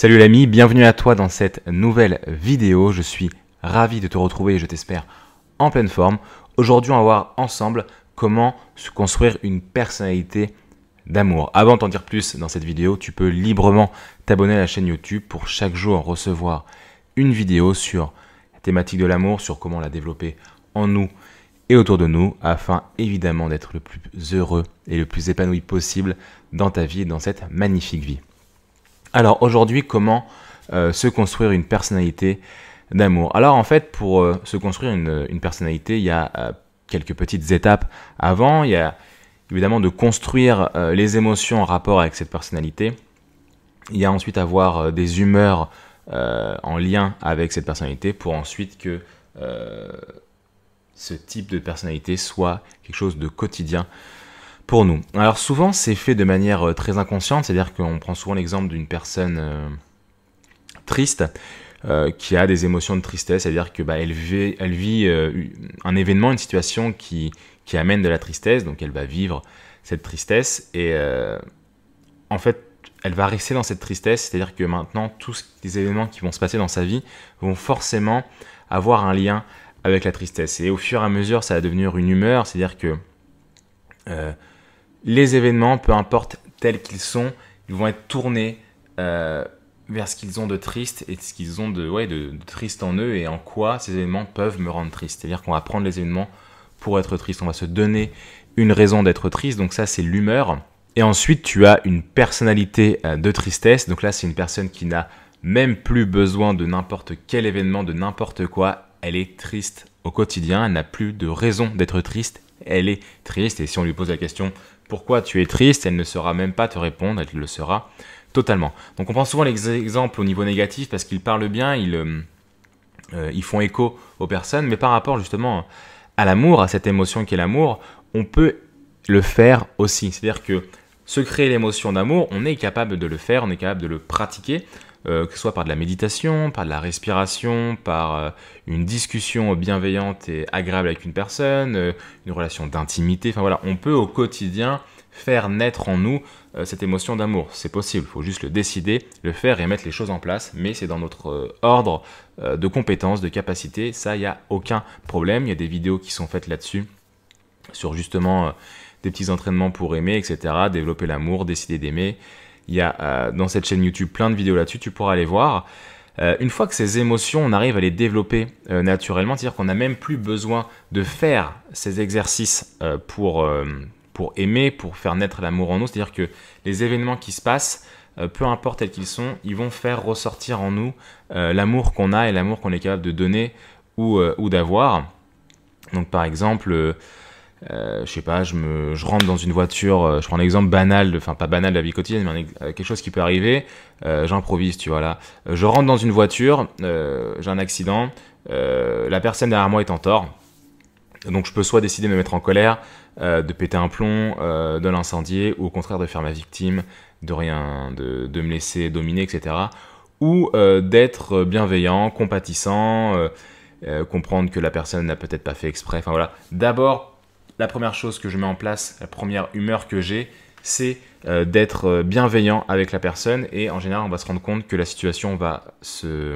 Salut l'ami, bienvenue à toi dans cette nouvelle vidéo. Je suis ravi de te retrouver et je t'espère en pleine forme. Aujourd'hui, on va voir ensemble comment se construire une personnalité d'amour. Avant d'en dire plus dans cette vidéo, tu peux librement t'abonner à la chaîne YouTube pour chaque jour recevoir une vidéo sur la thématique de l'amour, sur comment la développer en nous et autour de nous, afin évidemment d'être le plus heureux et le plus épanoui possible dans ta vie et dans cette magnifique vie. Alors aujourd'hui, comment euh, se construire une personnalité d'amour Alors en fait, pour euh, se construire une, personnalité, il y a euh, quelques petites étapes avant. Il y a évidemment de construire les émotions en rapport avec cette personnalité. Il y a ensuite avoir des humeurs en lien avec cette personnalité pour ensuite que ce type de personnalité soit quelque chose de quotidien pour nous. Alors souvent c'est fait de manière euh, très inconsciente, c'est-à-dire qu'on prend souvent l'exemple d'une personne euh, triste euh, qui a des émotions de tristesse, c'est-à-dire que bah, elle vit, elle vit un événement, une situation qui, amène de la tristesse, donc elle va vivre cette tristesse et en fait elle va rester dans cette tristesse, c'est-à-dire que maintenant tous les événements qui vont se passer dans sa vie vont forcément avoir un lien avec la tristesse et au fur et à mesure ça va devenir une humeur, c'est-à-dire que les événements, peu importe tels qu'ils sont, ils vont être tournés euh, vers ce qu'ils ont de triste et ce qu'ils ont de, triste en eux et en quoi ces événements peuvent me rendre triste. C'est-à-dire qu'on va prendre les événements pour être triste, on va se donner une raison d'être triste, donc ça c'est l'humeur. Et ensuite tu as une personnalité euh, de tristesse, donc là c'est une personne qui n'a même plus besoin de n'importe quel événement, de n'importe quoi, elle est triste au quotidien, elle n'a plus de raison d'être triste, elle est triste et si on lui pose la question pourquoi tu es triste, elle ne saura même pas te répondre, elle le sera totalement. Donc on prend souvent l'exemple au niveau négatif parce qu'ils parlent bien, ils, euh, euh, ils font écho aux personnes, mais par rapport justement à l'amour, à cette émotion qui est l'amour, on peut le faire aussi. C'est-à-dire que se créer l'émotion d'amour, on est capable de le faire, on est capable de le pratiquer, euh, que ce soit par de la méditation, par de la respiration, par euh, une discussion bienveillante et agréable avec une personne, euh, une relation d'intimité, enfin voilà, on peut au quotidien faire naître en nous cette émotion d'amour. C'est possible, il faut juste le décider, le faire et mettre les choses en place, mais c'est dans notre ordre de compétences, de capacité, ça, il n'y a aucun problème, il y a des vidéos qui sont faites là-dessus, sur justement des petits entraînements pour aimer, etc. Développer l'amour, décider d'aimer. Il y a euh, dans cette chaîne YouTube plein de vidéos là-dessus, tu pourras aller voir. Euh, une fois que ces émotions, on arrive à les développer euh, naturellement, c'est-à-dire qu'on n'a même plus besoin de faire ces exercices pour, pour aimer, pour faire naître l'amour en nous, c'est-à-dire que les événements qui se passent, peu importe tels qu'ils sont, ils vont faire ressortir en nous l'amour qu'on a et l'amour qu'on est capable de donner ou, ou d'avoir. Donc par exemple, euh, je sais pas, je, je rentre dans une voiture, euh, je prends un exemple banal, enfin pas banal de la vie quotidienne, mais euh, quelque chose qui peut arriver, j'improvise, tu vois là. Je rentre dans une voiture, j'ai un accident, la personne derrière moi est en tort, donc je peux soit décider de me mettre en colère, de péter un plomb, de l'incendier, ou au contraire de faire ma victime, de rien, de, de me laisser dominer, etc. Ou d'être bienveillant, compatissant. comprendre que la personne n'a peut-être pas fait exprès. Enfin voilà. D'abord, la première chose que je mets en place, la première humeur que j'ai, c'est euh, d'être euh, bienveillant avec la personne et en général on va se rendre compte que la situation va se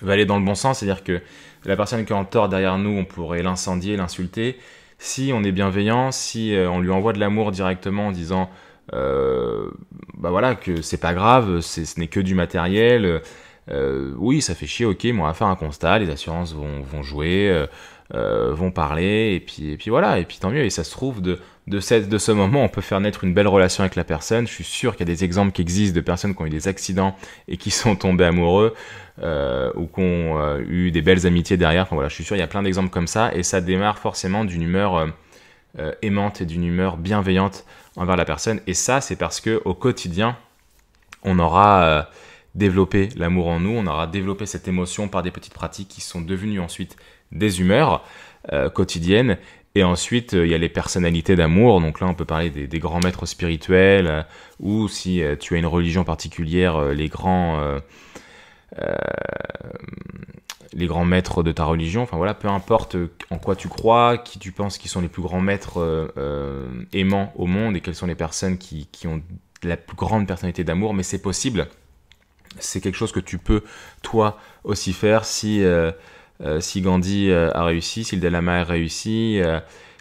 va aller dans le bon sens, c'est-à-dire que la personne qui est en tort derrière nous, on pourrait l'incendier, l'insulter. Si on est bienveillant, si euh, on lui envoie de l'amour directement en disant bah voilà que c'est pas grave, ce n'est que du matériel, euh, oui, ça fait chier, ok, mais on va faire un constat, les assurances vont, jouer, euh, euh, vont parler, et puis, et puis voilà, et puis tant mieux. Et ça se trouve, de, de ce moment, on peut faire naître une belle relation avec la personne. Je suis sûr qu'il y a des exemples qui existent de personnes qui ont eu des accidents et qui sont tombés amoureux, ou qui ont eu des belles amitiés derrière. Enfin, voilà, je suis sûr, il y a plein d'exemples comme ça, et ça démarre forcément d'une humeur aimante et d'une humeur bienveillante envers la personne. Et ça, c'est parce que au quotidien, on aura développer l'amour en nous, on aura développé cette émotion par des petites pratiques qui sont devenues ensuite des humeurs euh, quotidiennes. Et ensuite, euh, il y a les personnalités d'amour. Donc là, on peut parler des, grands maîtres spirituels, euh, ou si tu as une religion particulière, les grands... les grands maîtres de ta religion, enfin voilà, peu importe en quoi tu crois, qui tu penses qui sont les plus grands maîtres aimants au monde et quelles sont les personnes qui ont la plus grande personnalité d'amour, mais c'est possible c'est quelque chose que tu peux toi aussi faire si, euh, euh, Gandhi euh, a réussi, si le Lama a réussi,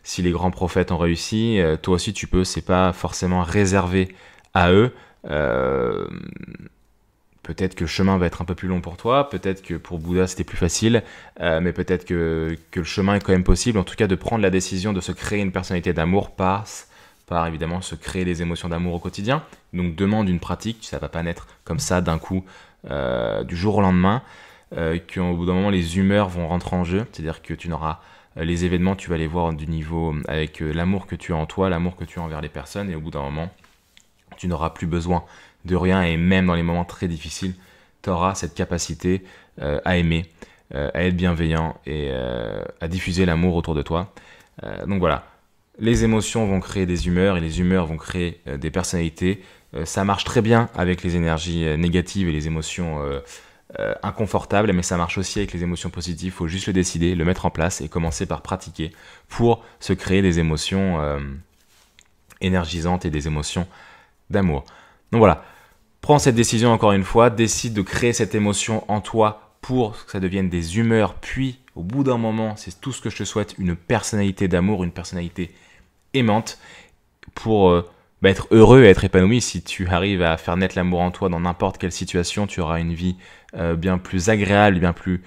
si les grands prophètes ont réussi, toi aussi tu peux, c'est pas forcément réservé à eux. Peut-être que le chemin va être un peu plus long pour toi, peut-être que pour Bouddha c'était plus facile, mais peut-être que, le chemin est quand même possible, en tout cas de prendre la décision de se créer une personnalité d'amour par évidemment se créer des émotions d'amour au quotidien. Donc demande une pratique, ça va pas naître comme ça d'un coup, euh, du jour au lendemain, euh, qu'au bout d'un moment les humeurs vont rentrer en jeu, c'est-à-dire que tu n'auras euh, les événements, tu vas les voir du niveau euh, avec l'amour que tu as en toi, l'amour que tu as envers les personnes, et au bout d'un moment, tu n'auras plus besoin de rien, et même dans les moments très difficiles, tu auras cette capacité à aimer, à être bienveillant et à diffuser l'amour autour de toi. donc voilà, les émotions vont créer des humeurs et les humeurs vont créer euh, des personnalités. Euh, ça marche très bien avec les énergies euh, négatives et les émotions inconfortables, mais ça marche aussi avec les émotions positives. Il faut juste le décider, le mettre en place et commencer par pratiquer pour se créer des émotions énergisantes et des émotions d'amour. Donc voilà, prends cette décision encore une fois, décide de créer cette émotion en toi pour que ça devienne des humeurs, puis au bout d'un moment, c'est tout ce que je te souhaite, une personnalité d'amour, une personnalité aimante pour euh, bah, être heureux et être épanoui. Si tu arrives à faire naître l'amour en toi dans n'importe quelle situation, tu auras une vie euh, bien plus agréable, bien plus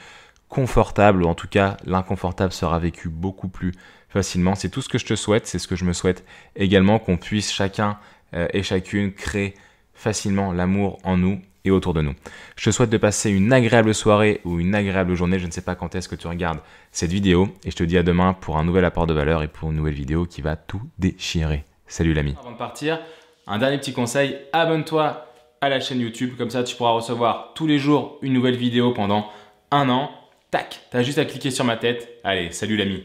confortable, ou en tout cas l'inconfortable sera vécu beaucoup plus facilement. C'est tout ce que je te souhaite, c'est ce que je me souhaite également, qu'on puisse chacun euh, et chacune créer facilement l'amour en nous et autour de nous. Je te souhaite de passer une agréable soirée ou une agréable journée, je ne sais pas quand est-ce que tu regardes cette vidéo, et je te dis à demain pour un nouvel apport de valeur et pour une nouvelle vidéo qui va tout déchirer. Salut l'ami. Avant de partir, un dernier petit conseil, abonne-toi à la chaîne YouTube, comme ça tu pourras recevoir tous les jours une nouvelle vidéo pendant un an. Tac, t'as juste à cliquer sur ma tête. Allez, salut l'ami.